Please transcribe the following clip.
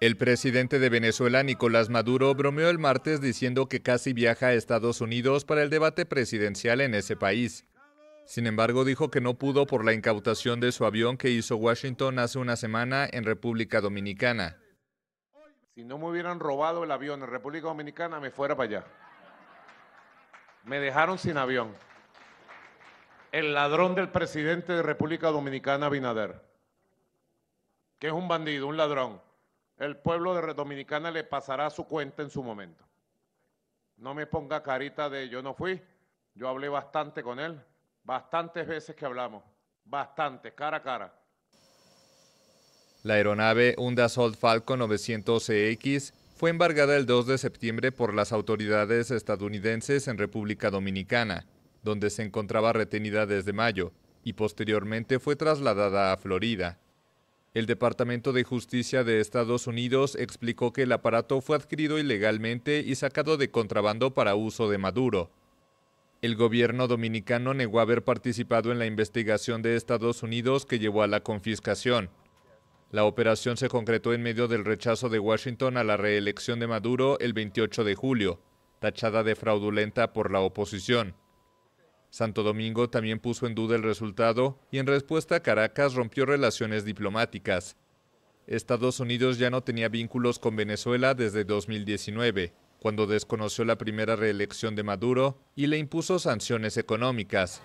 El presidente de Venezuela, Nicolás Maduro, bromeó el martes diciendo que casi viaja a Estados Unidos para el debate presidencial en ese país. Sin embargo, dijo que no pudo por la incautación de su avión que hizo Washington hace una semana en República Dominicana. Si no me hubieran robado el avión en República Dominicana, me fuera para allá. Me dejaron sin avión. El ladrón del presidente de República Dominicana, Binader que es un bandido, un ladrón, el pueblo de Dominicana le pasará su cuenta en su momento. No me ponga carita de yo no fui, yo hablé bastante con él, bastantes veces que hablamos, bastante, cara a cara. La aeronave Honda Salt Falcon 900CX fue embargada el 2 de septiembre por las autoridades estadounidenses en República Dominicana, donde se encontraba retenida desde mayo, y posteriormente fue trasladada a Florida. El Departamento de Justicia de Estados Unidos explicó que el aparato fue adquirido ilegalmente y sacado de contrabando para uso de Maduro. El gobierno dominicano negó haber participado en la investigación de Estados Unidos que llevó a la confiscación. La operación se concretó en medio del rechazo de Washington a la reelección de Maduro el 28 de julio, tachada de fraudulenta por la oposición. Santo Domingo también puso en duda el resultado y en respuesta Caracas rompió relaciones diplomáticas. Estados Unidos ya no tenía vínculos con Venezuela desde 2019, cuando desconoció la primera reelección de Maduro y le impuso sanciones económicas.